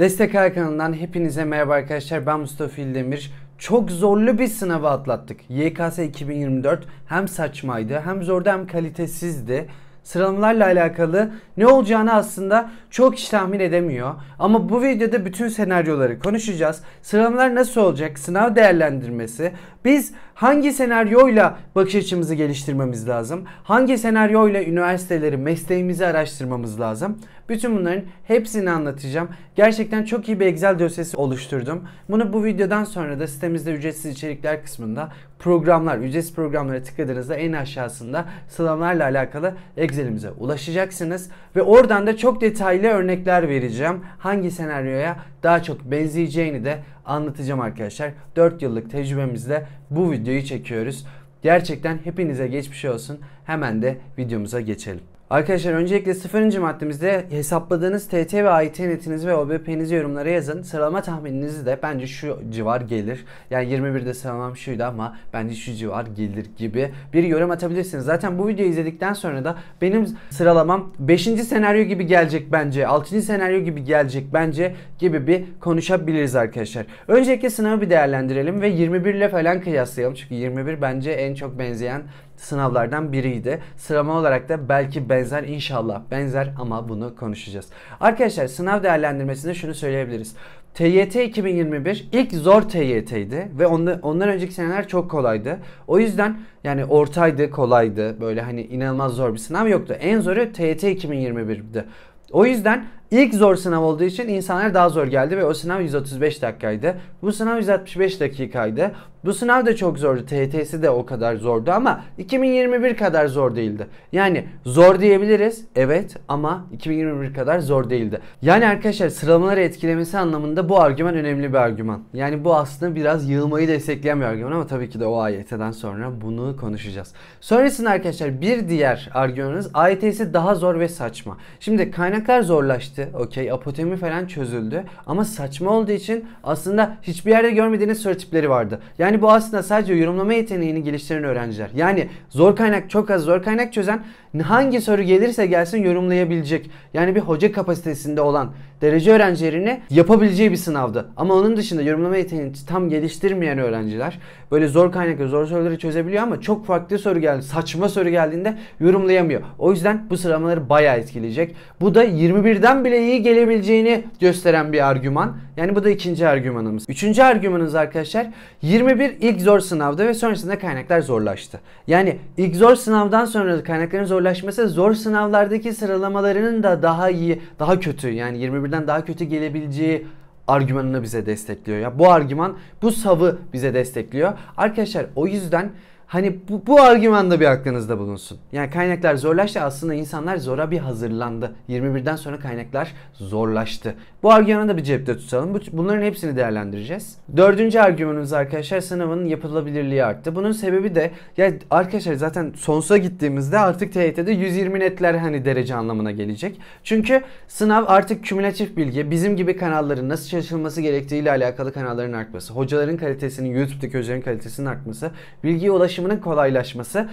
Destek Hayal kanalından hepinize merhaba arkadaşlar. Ben Mustafa İldemir. Çok zorlu bir sınavı atlattık. YKS 2024 hem saçmaydı hem zordu hem kalitesizdi. Sıralamalarla alakalı ne olacağını aslında çok kişi tahmin edemiyor. Ama bu videoda bütün senaryoları konuşacağız. Sıralamalar nasıl olacak? Sınav değerlendirmesi, biz hangi senaryoyla bakış açımızı geliştirmemiz lazım? Hangi senaryoyla üniversiteleri, mesleğimizi araştırmamız lazım? Bütün bunların hepsini anlatacağım. Gerçekten çok iyi bir Excel dosyası oluşturdum. Bunu bu videodan sonra da sitemizde ücretsiz içerikler kısmında programlar, ücretsiz programlara tıkladığınızda en aşağısında sınavlarla alakalı Excel'imize ulaşacaksınız. Ve oradan da çok detaylı örnekler vereceğim. Hangi senaryoya daha çok benzeyeceğini de anlatacağım arkadaşlar. 4 yıllık tecrübemizle bu videoyu çekiyoruz. Gerçekten hepinize geçmiş olsun. Hemen de videomuza geçelim. Arkadaşlar öncelikle sıfırıncı maddemizde hesapladığınız TT ve AIT netinizi ve OBP'nizi yorumlara yazın. Sıralama tahmininizi de bence şu civar gelir. Yani 21'de sıralamam şuydu ama bence şu civar gelir gibi bir yorum atabilirsiniz. Zaten bu videoyu izledikten sonra da benim sıralamam 5. senaryo gibi gelecek bence, 6. senaryo gibi gelecek bence gibi bir konuşabiliriz arkadaşlar. Öncelikle sınavı bir değerlendirelim ve 21 ile falan kıyaslayalım. Çünkü 21 bence en çok benzeyen sınavlardan biriydi. Sıralama olarak da belki benzer inşallah benzer ama bunu konuşacağız. Arkadaşlar sınav değerlendirmesinde şunu söyleyebiliriz. TYT 2021 ilk zor TYT'ydi ve ondan, ondan önceki seneler çok kolaydı. O yüzden yani ortaydı, kolaydı. Böyle hani inanılmaz zor bir sınav yoktu. En zoru TYT 2021'di. O yüzden ilk zor sınav olduğu için insanlar daha zor geldi ve o sınav 135 dakikaydı. Bu sınav 165 dakikaydı. Bu sınav da çok zordu. TTS de o kadar zordu ama 2021 kadar zor değildi. Yani zor diyebiliriz. Evet ama 2021 kadar zor değildi. Yani arkadaşlar sıralamaları etkilemesi anlamında bu argüman önemli bir argüman. Yani bu aslında biraz yığılmayı destekleyen bir argüman ama tabii ki de o AYT'den sonra bunu konuşacağız. Sonrasında arkadaşlar bir diğer argümanımız AYT'si daha zor ve saçma. Şimdi kaynaklar zorlaştı. Okey apotemi falan çözüldü. Ama saçma olduğu için aslında hiçbir yerde görmediğiniz soru tipleri vardı. Yani yani bu aslında sadece yorumlama yeteneğini geliştiren öğrenciler. Yani zor kaynak çok az zor kaynak çözen hangi soru gelirse gelsin yorumlayabilecek. Yani bir hoca kapasitesinde olan derece öğrencilerini yapabileceği bir sınavdı. Ama onun dışında yorumlama yeteneğini tam geliştirmeyen öğrenciler böyle zor kaynaklı zor soruları çözebiliyor ama çok farklı soru geldi, saçma soru geldiğinde yorumlayamıyor. O yüzden bu sıralamaları bayağı etkileyecek. Bu da 21'den bile iyi gelebileceğini gösteren bir argüman. Yani bu da ikinci argümanımız. Üçüncü argümanımız arkadaşlar 21 ilk zor sınavda ve sonrasında kaynaklar zorlaştı. Yani ilk zor sınavdan sonra kaynakların zor zorlaşması zor sınavlardaki sıralamalarının da daha iyi, daha kötü yani 21'den daha kötü gelebileceği argümanını bize destekliyor. Ya bu argüman, bu savı bize destekliyor. Arkadaşlar o yüzden Hani bu, bu argümanda bir aklınızda bulunsun. Yani kaynaklar zorlaştı aslında insanlar zora bir hazırlandı. 21'den sonra kaynaklar zorlaştı. Bu argümanı da bir cepte tutalım. Bunların hepsini değerlendireceğiz. Dördüncü argümanımız arkadaşlar sınavın yapılabilirliği arttı. Bunun sebebi de ya arkadaşlar zaten sonsuza gittiğimizde artık TYT'de 120 netler hani derece anlamına gelecek. Çünkü sınav artık kümülatif bilgi. Bizim gibi kanalların nasıl çalışılması gerektiği ile alakalı kanalların artması. Hocaların kalitesinin, YouTube'daki hocaların kalitesinin artması. Bilgiye ulaşım ulaşımının kolaylaşması,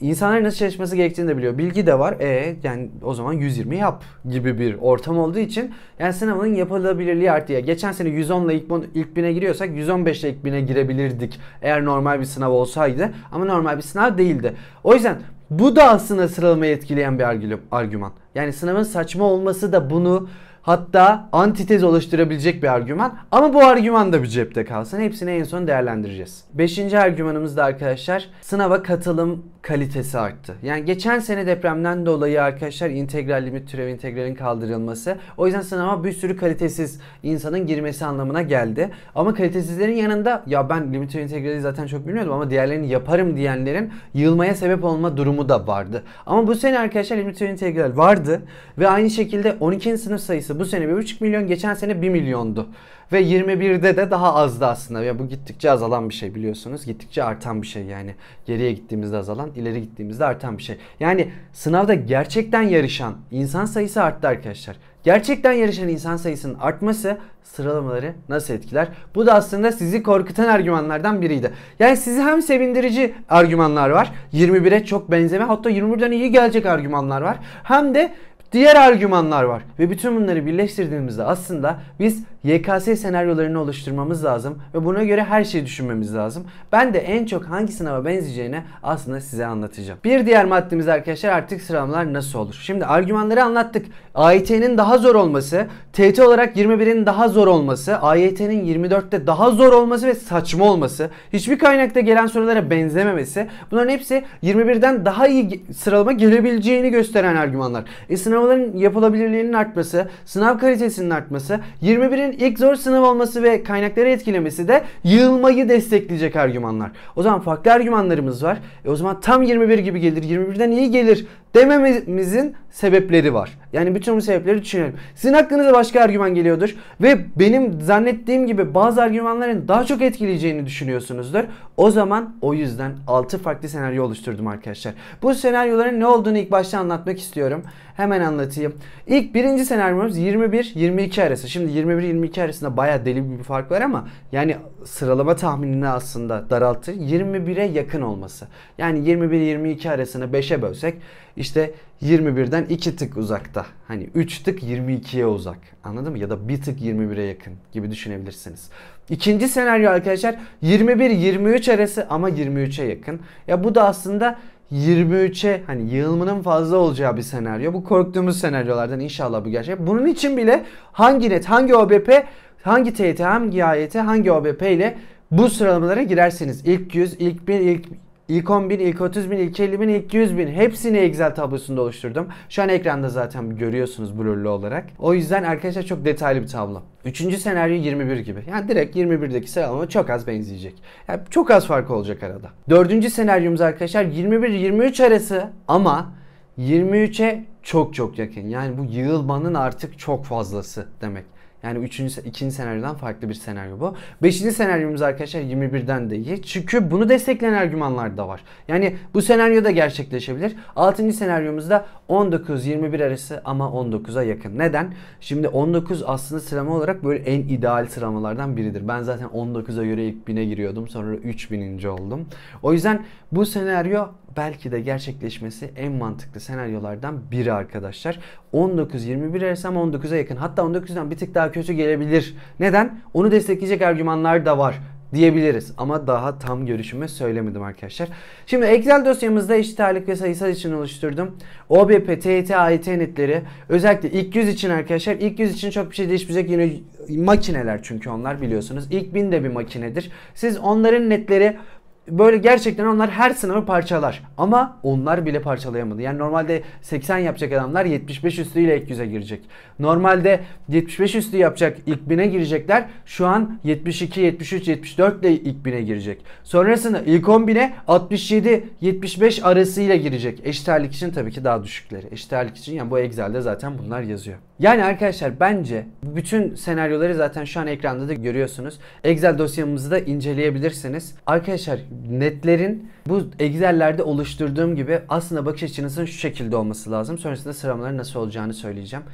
insanların nasıl çalışması gerektiğini de biliyor. Bilgi de var. E yani o zaman 120 yap gibi bir ortam olduğu için yani sınavın yapılabilirliği artıyor. Geçen sene 110 ile ilk, ilk bine giriyorsak 115 ile ilk bine girebilirdik eğer normal bir sınav olsaydı ama normal bir sınav değildi. O yüzden bu da aslında sıralamayı etkileyen bir argüman. Yani sınavın saçma olması da bunu hatta antitez oluşturabilecek bir argüman. Ama bu argüman da bir cepte kalsın. Hepsini en son değerlendireceğiz. Beşinci argümanımız da arkadaşlar sınava katılım kalitesi arttı. Yani geçen sene depremden dolayı arkadaşlar integral limit türev integralin kaldırılması o yüzden sınava bir sürü kalitesiz insanın girmesi anlamına geldi. Ama kalitesizlerin yanında ya ben limit türev integrali zaten çok bilmiyordum ama diğerlerini yaparım diyenlerin yılmaya sebep olma durumu da vardı. Ama bu sene arkadaşlar limit türev integral vardı ve aynı şekilde 12. sınıf sayısı bu sene 1,5 milyon geçen sene 1 milyondu ve 21'de de daha azdı aslında. Ya bu gittikçe azalan bir şey biliyorsunuz. Gittikçe artan bir şey yani. Geriye gittiğimizde azalan, ileri gittiğimizde artan bir şey. Yani sınavda gerçekten yarışan insan sayısı arttı arkadaşlar. Gerçekten yarışan insan sayısının artması sıralamaları nasıl etkiler? Bu da aslında sizi korkutan argümanlardan biriydi. Yani sizi hem sevindirici argümanlar var. 21'e çok benzeme hatta 21'den iyi gelecek argümanlar var. Hem de diğer argümanlar var. Ve bütün bunları birleştirdiğimizde aslında biz YKS senaryolarını oluşturmamız lazım ve buna göre her şeyi düşünmemiz lazım. Ben de en çok hangi sınava benzeyeceğini aslında size anlatacağım. Bir diğer maddemiz arkadaşlar artık sıralamalar nasıl olur? Şimdi argümanları anlattık. AYT'nin daha zor olması, TT olarak 21'in daha zor olması, AYT'nin 24'te daha zor olması ve saçma olması, hiçbir kaynakta gelen sorulara benzememesi bunların hepsi 21'den daha iyi sıralama gelebileceğini gösteren argümanlar. E sınav sınavların yapılabilirliğinin artması, sınav kalitesinin artması, 21'in ilk zor sınav olması ve kaynakları etkilemesi de yığılmayı destekleyecek argümanlar. O zaman farklı argümanlarımız var. E o zaman tam 21 gibi gelir, 21'den iyi gelir dememizin sebepleri var. Yani bütün bu sebepleri düşünelim. Sizin hakkınızda başka argüman geliyordur ve benim zannettiğim gibi bazı argümanların daha çok etkileyeceğini düşünüyorsunuzdur. O zaman o yüzden 6 farklı senaryo oluşturdum arkadaşlar. Bu senaryoların ne olduğunu ilk başta anlatmak istiyorum. Hemen anlatayım. İlk birinci senaryomuz 21-22 arası. Şimdi 21-22 arasında baya deli bir fark var ama yani sıralama tahminini aslında daraltır. 21'e yakın olması. Yani 21-22 arasını 5'e bölsek işte 21'den 2 tık uzakta. Hani 3 tık 22'ye uzak. Anladın mı? Ya da 1 tık 21'e yakın gibi düşünebilirsiniz. İkinci senaryo arkadaşlar 21-23 arası ama 23'e yakın. Ya bu da aslında 23'e hani yığılmanın fazla olacağı bir senaryo. Bu korktuğumuz senaryolardan inşallah bu gerçek. Bunun için bile hangi net, hangi OBP, hangi TYT, hangi AYT, hangi OBP ile bu sıralamalara girersiniz. ilk 100, ilk 1000, ilk İlk 10 bin, ilk 30 bin, ilk 50 bin, ilk 100 bin hepsini Excel tablosunda oluşturdum. Şu an ekranda zaten görüyorsunuz blurlu olarak. O yüzden arkadaşlar çok detaylı bir tablo. Üçüncü senaryo 21 gibi. Yani direkt 21'deki sıralama çok az benzeyecek. Yani çok az fark olacak arada. Dördüncü senaryomuz arkadaşlar 21-23 arası ama 23'e çok çok yakın. Yani bu yığılmanın artık çok fazlası demek. Yani üçüncü ikinci senaryodan farklı bir senaryo bu. Beşinci senaryomuz arkadaşlar 21'den de iyi. Çünkü bunu destekleyen argümanlar da var. Yani bu senaryo da gerçekleşebilir. 6. senaryomuzda 19-21 arası ama 19'a yakın. Neden? Şimdi 19 aslında sıralama olarak böyle en ideal sıralamalardan biridir. Ben zaten 19'a göre ilk bine giriyordum. Sonra 3000. oldum. O yüzden bu senaryo belki de gerçekleşmesi en mantıklı senaryolardan biri arkadaşlar. 19-21 arası ama 19'a yakın. Hatta 19'dan bir tık daha kötü gelebilir. Neden? Onu destekleyecek argümanlar da var diyebiliriz. Ama daha tam görüşümü söylemedim arkadaşlar. Şimdi Excel dosyamızda eşit ağırlık ve sayısal için oluşturdum. OBP, TET, AET netleri özellikle ilk 100 için arkadaşlar. ilk 100 için çok bir şey değişmeyecek. Yine makineler çünkü onlar biliyorsunuz. İlk 1000 de bir makinedir. Siz onların netleri böyle gerçekten onlar her sınavı parçalar. Ama onlar bile parçalayamadı. Yani normalde 80 yapacak adamlar 75 üstüyle ilk 100'e girecek. Normalde 75 üstü yapacak ilk 1000'e girecekler. Şu an 72, 73, 74 ile ilk 1000'e girecek. Sonrasında ilk 10.000'e 67, 75 arasıyla girecek. Eşit ağırlık için tabii ki daha düşükleri. Eşit ağırlık için yani bu Excel'de zaten bunlar yazıyor. Yani arkadaşlar bence bütün senaryoları zaten şu an ekranda da görüyorsunuz. Excel dosyamızı da inceleyebilirsiniz. Arkadaşlar netlerin bu Excel'lerde oluşturduğum gibi aslında bakış açınızın şu şekilde olması lazım. Sonrasında sıralamaların nasıl olacağını söyleyeceğim.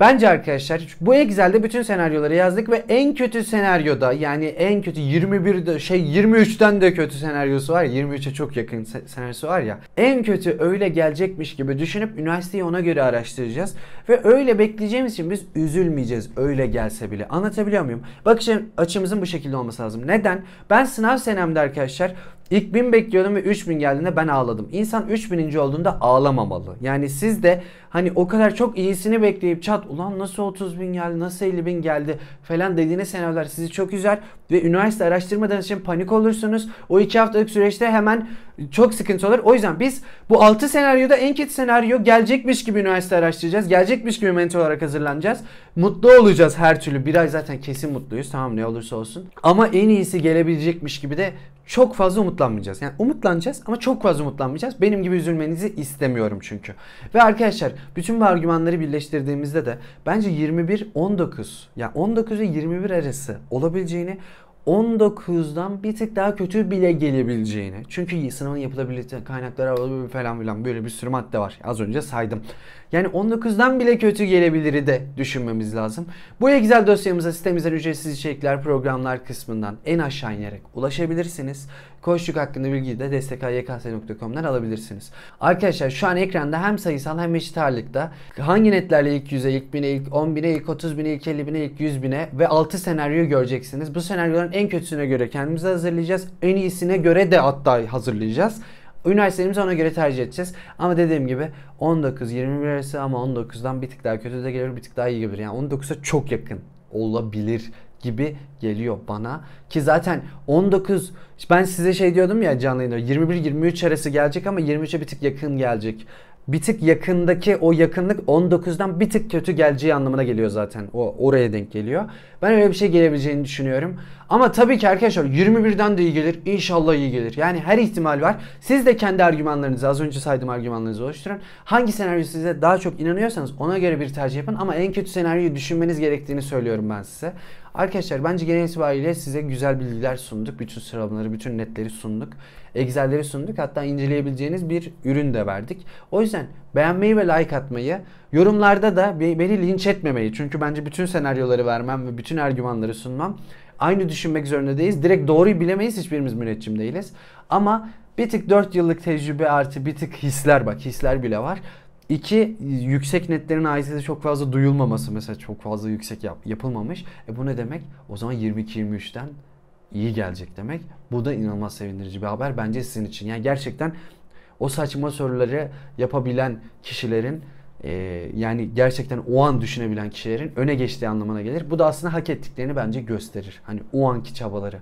Bence arkadaşlar bu Excel'de bütün senaryoları yazdık ve en kötü senaryoda yani en kötü 21 şey 23'ten de kötü senaryosu var. 23'e çok yakın senaryosu var ya. En kötü öyle gelecekmiş gibi düşünüp üniversiteyi ona göre araştıracağız ve öyle bekleyeceğimiz için biz üzülmeyeceğiz öyle gelse bile. Anlatabiliyor muyum? Bakış açımızın bu şekilde olması lazım. Neden? Ben sınav senemde arkadaşlar İlk 1000 bekliyorum ve 3000 geldiğinde ben ağladım. İnsan 3000. olduğunda ağlamamalı. Yani siz de hani o kadar çok iyisini bekleyip çat ulan nasıl 30 bin geldi nasıl 50 bin geldi falan dediğiniz senaryolar sizi çok üzer. Ve üniversite araştırmadığınız için panik olursunuz. O iki haftalık süreçte hemen çok sıkıntı olur. O yüzden biz bu 6 senaryoda en kötü senaryo gelecekmiş gibi üniversite araştıracağız. Gelecekmiş gibi mentor olarak hazırlanacağız. Mutlu olacağız her türlü. Bir ay zaten kesin mutluyuz. Tamam ne olursa olsun. Ama en iyisi gelebilecekmiş gibi de çok fazla umutlanmayacağız. Yani umutlanacağız ama çok fazla umutlanmayacağız. Benim gibi üzülmenizi istemiyorum çünkü. Ve arkadaşlar bütün bu argümanları birleştirdiğimizde de bence 21-19 yani 19 ve 21 arası olabileceğini 19'dan bir tık daha kötü bile gelebileceğini. Çünkü sınavın yapılabilir kaynakları falan filan böyle bir sürü madde var. Az önce saydım. Yani 19'dan bile kötü gelebiliri de düşünmemiz lazım. Bu Excel dosyamıza sitemizden ücretsiz içerikler programlar kısmından en aşağı inerek ulaşabilirsiniz. Koçluk hakkında bilgiyi de destekyks.com'dan alabilirsiniz. Arkadaşlar şu an ekranda hem sayısal hem eşit ağırlıkta hangi netlerle ilk 100'e, ilk 1000'e, ilk 10.000'e, ilk 30.000'e, ilk 50.000'e, ilk 100.000'e ve 6 senaryo göreceksiniz. Bu senaryoların en kötüsüne göre kendimizi hazırlayacağız. En iyisine göre de hatta hazırlayacağız üniversitelerimizi ona göre tercih edeceğiz. Ama dediğim gibi 19-21 arası ama 19'dan bir tık daha kötü de gelir bir tık daha iyi gelir. Yani 19'a çok yakın olabilir gibi geliyor bana. Ki zaten 19 ben size şey diyordum ya canlı 21-23 arası gelecek ama 23'e bir tık yakın gelecek bir tık yakındaki o yakınlık 19'dan bir tık kötü geleceği anlamına geliyor zaten. O oraya denk geliyor. Ben öyle bir şey gelebileceğini düşünüyorum. Ama tabii ki arkadaşlar 21'den de iyi gelir. İnşallah iyi gelir. Yani her ihtimal var. Siz de kendi argümanlarınızı az önce saydığım argümanlarınızı oluşturun. Hangi senaryo size daha çok inanıyorsanız ona göre bir tercih yapın. Ama en kötü senaryoyu düşünmeniz gerektiğini söylüyorum ben size. Arkadaşlar bence genel itibariyle size güzel bilgiler sunduk. Bütün sıralamaları, bütün netleri sunduk. Excel'leri sunduk. Hatta inceleyebileceğiniz bir ürün de verdik. O yüzden beğenmeyi ve like atmayı, yorumlarda da beni linç etmemeyi. Çünkü bence bütün senaryoları vermem ve bütün argümanları sunmam. Aynı düşünmek zorunda değiliz. Direkt doğruyu bilemeyiz. Hiçbirimiz müneccim değiliz. Ama bir tık 4 yıllık tecrübe artı bir tık hisler bak hisler bile var. İki, yüksek netlerin AIS'de çok fazla duyulmaması mesela çok fazla yüksek yap, yapılmamış. E bu ne demek? O zaman 22-23'ten iyi gelecek demek. Bu da inanılmaz sevindirici bir haber bence sizin için. Yani gerçekten o saçma soruları yapabilen kişilerin e, yani gerçekten o an düşünebilen kişilerin öne geçtiği anlamına gelir. Bu da aslında hak ettiklerini bence gösterir. Hani o anki çabaları.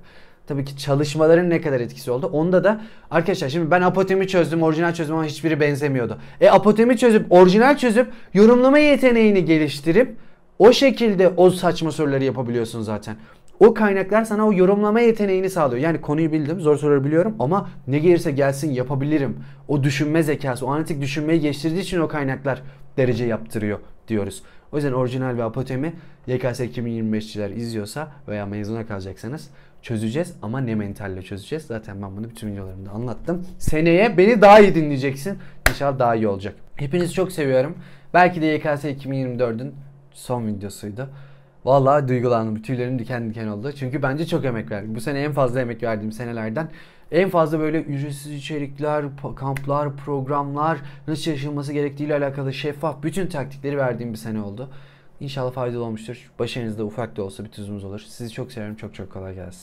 Tabii ki çalışmaların ne kadar etkisi oldu. Onda da arkadaşlar şimdi ben apotemi çözdüm, orijinal çözdüm ama hiçbiri benzemiyordu. E apotemi çözüp, orijinal çözüp yorumlama yeteneğini geliştirip o şekilde o saçma soruları yapabiliyorsun zaten. O kaynaklar sana o yorumlama yeteneğini sağlıyor. Yani konuyu bildim, zor soruları biliyorum ama ne gelirse gelsin yapabilirim. O düşünme zekası, o analitik düşünmeyi geliştirdiği için o kaynaklar derece yaptırıyor diyoruz. O yüzden orijinal ve apotemi YKS 2025'ciler izliyorsa veya mezuna kalacaksanız çözeceğiz ama ne mentalle çözeceğiz? Zaten ben bunu bütün videolarımda anlattım. Seneye beni daha iyi dinleyeceksin. İnşallah daha iyi olacak. Hepinizi çok seviyorum. Belki de YKS 2024'ün son videosuydu. Vallahi duygulandım. Tüylerim diken diken oldu. Çünkü bence çok emek verdim. Bu sene en fazla emek verdiğim senelerden. En fazla böyle ücretsiz içerikler, kamplar, programlar, nasıl yaşanması ile alakalı şeffaf bütün taktikleri verdiğim bir sene oldu. İnşallah faydalı olmuştur. Başınızda ufak da olsa bir tuzumuz olur. Sizi çok seviyorum. Çok çok kolay gelsin.